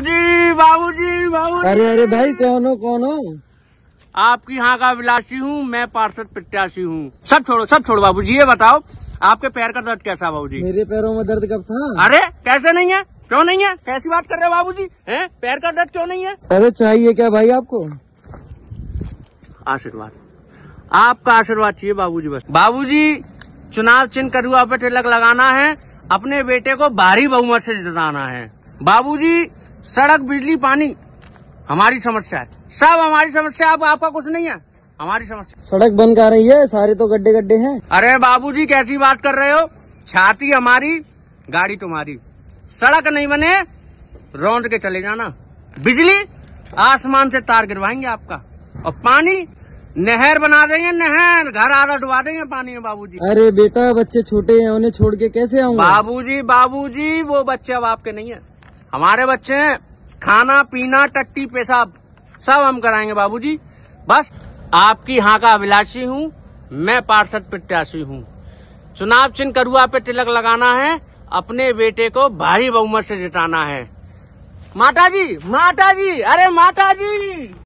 बाबूजी बाबूजी बाबूजी अरे अरे भाई कौन हो कौन हो आपकी यहाँ का विलासी हूँ मैं पार्षद प्रत्याशी हूँ सब छोड़ो सब छोड़ो बाबूजी ये बताओ आपके पैर का दर्द कैसा बाबूजी मेरे पैरों में दर्द कब था अरे कैसे नहीं है क्यों नहीं है कैसी बात कर रहे हो बाबू जी पैर का दर्द क्यों नहीं है अरे चाहिए क्या भाई आपको आशीर्वाद आपका आशीर्वाद चाहिए जी बस जी चुनाव चिन्ह करुआ पे तिलक लगाना है अपने बेटे को भारी बहुमत से जिताना है बाबूजी सड़क बिजली पानी हमारी समस्या है सब हमारी समस्या आप, आपका कुछ नहीं है हमारी समस्या सड़क बंद कर रही है सारे तो गड्ढे गड्ढे हैं अरे बाबूजी कैसी बात कर रहे हो छाती हमारी गाड़ी तुम्हारी सड़क नहीं बने रौंद के चले जाना बिजली आसमान से तार गिरवाएंगे आपका और पानी नहर बना देंगे नहर घर आधा डुबा देंगे पानी में बाबू अरे बेटा बच्चे छोटे हैं उन्हें छोड़ के कैसे आऊंगा बाबूजी बाबूजी वो बच्चे अब आपके नहीं है हमारे बच्चे हैं खाना पीना टट्टी पेशाब सब हम कराएंगे बाबूजी बस आपकी यहाँ का अभिलाषी हूँ मैं पार्षद प्रत्याशी हूँ चुनाव चिन्ह करुआ पे तिलक लगाना है अपने बेटे को भारी बहुमत से जिताना है माता जी माता जी अरे माता जी